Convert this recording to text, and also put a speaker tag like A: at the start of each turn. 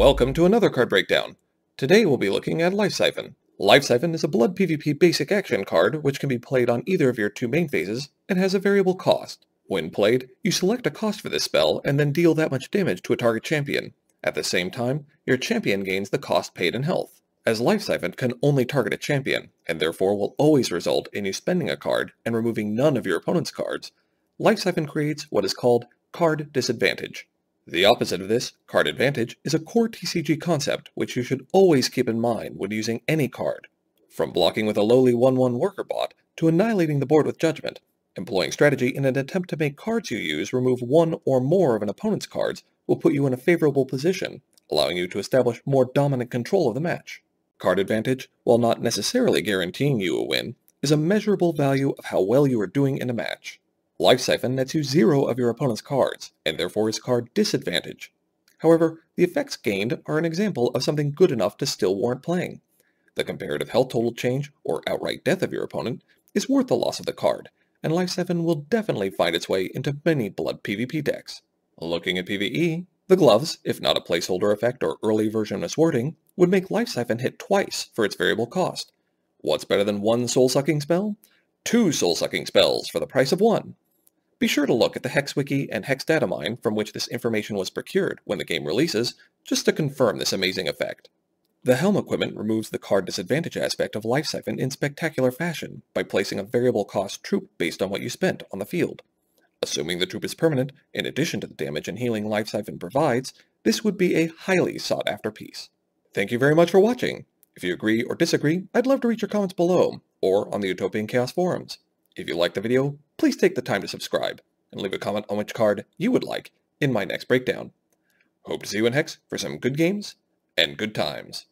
A: Welcome to another card breakdown. Today we'll be looking at Life Siphon. Life Siphon is a Blood PvP basic action card which can be played on either of your two main phases and has a variable cost. When played, you select a cost for this spell and then deal that much damage to a target champion. At the same time, your champion gains the cost paid in health. As Life Siphon can only target a champion, and therefore will always result in you spending a card and removing none of your opponent's cards, Life Siphon creates what is called card disadvantage. The opposite of this, card advantage, is a core TCG concept which you should always keep in mind when using any card. From blocking with a lowly 1-1 worker bot to annihilating the board with judgment, employing strategy in an attempt to make cards you use remove one or more of an opponent's cards will put you in a favorable position, allowing you to establish more dominant control of the match. Card advantage, while not necessarily guaranteeing you a win, is a measurable value of how well you are doing in a match. Life Siphon nets you zero of your opponent's cards, and therefore is card disadvantage. However, the effects gained are an example of something good enough to still warrant playing. The comparative health total change, or outright death of your opponent, is worth the loss of the card, and Life Siphon will definitely find its way into many Blood PvP decks. Looking at PvE, the gloves, if not a placeholder effect or early version of swording, would make Life Siphon hit twice for its variable cost. What's better than one soul-sucking spell? Two soul-sucking spells for the price of one. Be sure to look at the Hex Wiki and Hex Datamine from which this information was procured when the game releases, just to confirm this amazing effect. The helm equipment removes the card disadvantage aspect of Life Siphon in spectacular fashion by placing a variable cost troop based on what you spent on the field. Assuming the troop is permanent, in addition to the damage and healing Life Siphon provides, this would be a highly sought after piece. Thank you very much for watching! If you agree or disagree, I'd love to read your comments below, or on the Utopian Chaos forums. If you liked the video, please take the time to subscribe and leave a comment on which card you would like in my next breakdown. Hope to see you in Hex for some good games and good times.